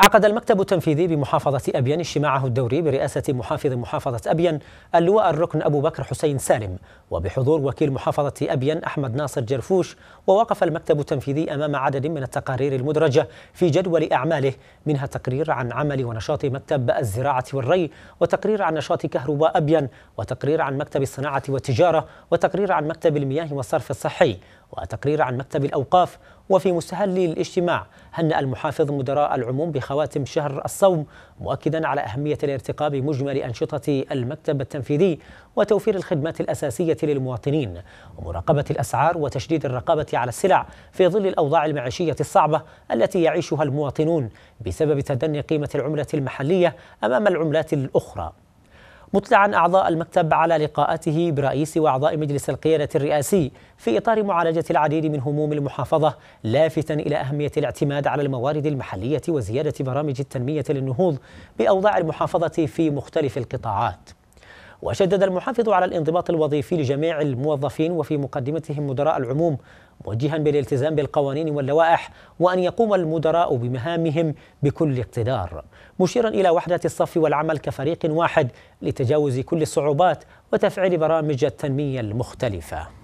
عقد المكتب التنفيذي بمحافظة أبين اجتماعه الدوري برئاسة محافظ محافظة أبين اللواء الركن أبو بكر حسين سالم وبحضور وكيل محافظة أبين أحمد ناصر جرفوش ووقف المكتب التنفيذي أمام عدد من التقارير المدرجة في جدول أعماله منها تقرير عن عمل ونشاط مكتب الزراعة والري وتقرير عن نشاط كهرباء أبين وتقرير عن مكتب الصناعة والتجارة وتقرير عن مكتب المياه والصرف الصحي وتقرير عن مكتب الأوقاف وفي مستهل الاجتماع هنأ المحافظ مدراء العموم بخواتم شهر الصوم مؤكدا على أهمية الارتقاء بمجمل أنشطة المكتب التنفيذي وتوفير الخدمات الأساسية للمواطنين ومراقبة الأسعار وتشديد الرقابة على السلع في ظل الأوضاع المعيشية الصعبة التي يعيشها المواطنون بسبب تدني قيمة العملة المحلية أمام العملات الأخرى مطلعا أعضاء المكتب على لقاءاته برئيس وأعضاء مجلس القيادة الرئاسي في إطار معالجة العديد من هموم المحافظة لافتا إلى أهمية الاعتماد على الموارد المحلية وزيادة برامج التنمية للنهوض بأوضاع المحافظة في مختلف القطاعات وشدد المحافظ على الانضباط الوظيفي لجميع الموظفين وفي مقدمتهم مدراء العموم موجها بالالتزام بالقوانين واللوائح وأن يقوم المدراء بمهامهم بكل اقتدار مشيرا إلى وحدة الصف والعمل كفريق واحد لتجاوز كل الصعوبات وتفعيل برامج التنمية المختلفة